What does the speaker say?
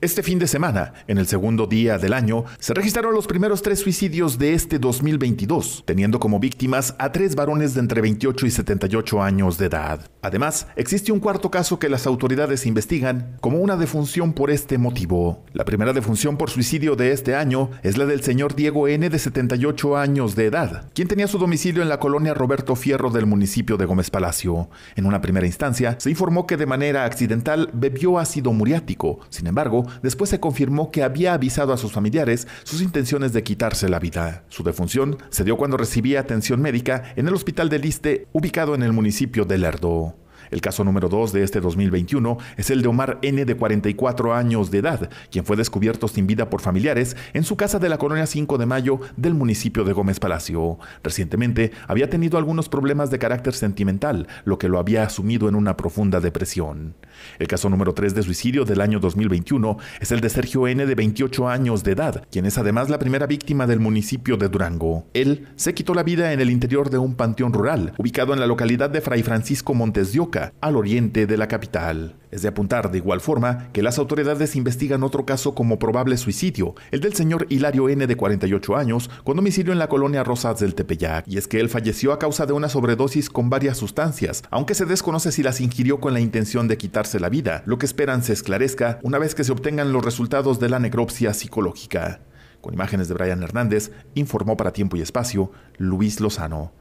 Este fin de semana, en el segundo día del año, se registraron los primeros tres suicidios de este 2022, teniendo como víctimas a tres varones de entre 28 y 78 años de edad. Además, existe un cuarto caso que las autoridades investigan como una defunción por este motivo. La primera defunción por suicidio de este año es la del señor Diego N. de 78 años de edad, quien tenía su domicilio en la colonia Roberto Fierro del municipio de Gómez Palacio. En una primera instancia, se informó que de manera accidental bebió ácido muriático. Sin embargo, después se confirmó que había avisado a sus familiares sus intenciones de quitarse la vida. Su defunción se dio cuando recibía atención médica en el hospital de Liste, ubicado en el municipio de Lerdo. El caso número 2 de este 2021 es el de Omar N. de 44 años de edad, quien fue descubierto sin vida por familiares en su casa de la colonia 5 de Mayo del municipio de Gómez Palacio. Recientemente había tenido algunos problemas de carácter sentimental, lo que lo había asumido en una profunda depresión. El caso número 3 de suicidio del año 2021 es el de Sergio N. de 28 años de edad, quien es además la primera víctima del municipio de Durango. Él se quitó la vida en el interior de un panteón rural, ubicado en la localidad de Fray Francisco Montes de Oca, al oriente de la capital. Es de apuntar de igual forma que las autoridades investigan otro caso como probable suicidio, el del señor Hilario N de 48 años, con domicilio en la colonia Rosas del Tepeyac, y es que él falleció a causa de una sobredosis con varias sustancias, aunque se desconoce si las ingirió con la intención de quitarse la vida, lo que esperan se esclarezca una vez que se obtengan los resultados de la necropsia psicológica. Con imágenes de Brian Hernández, informó para Tiempo y Espacio Luis Lozano.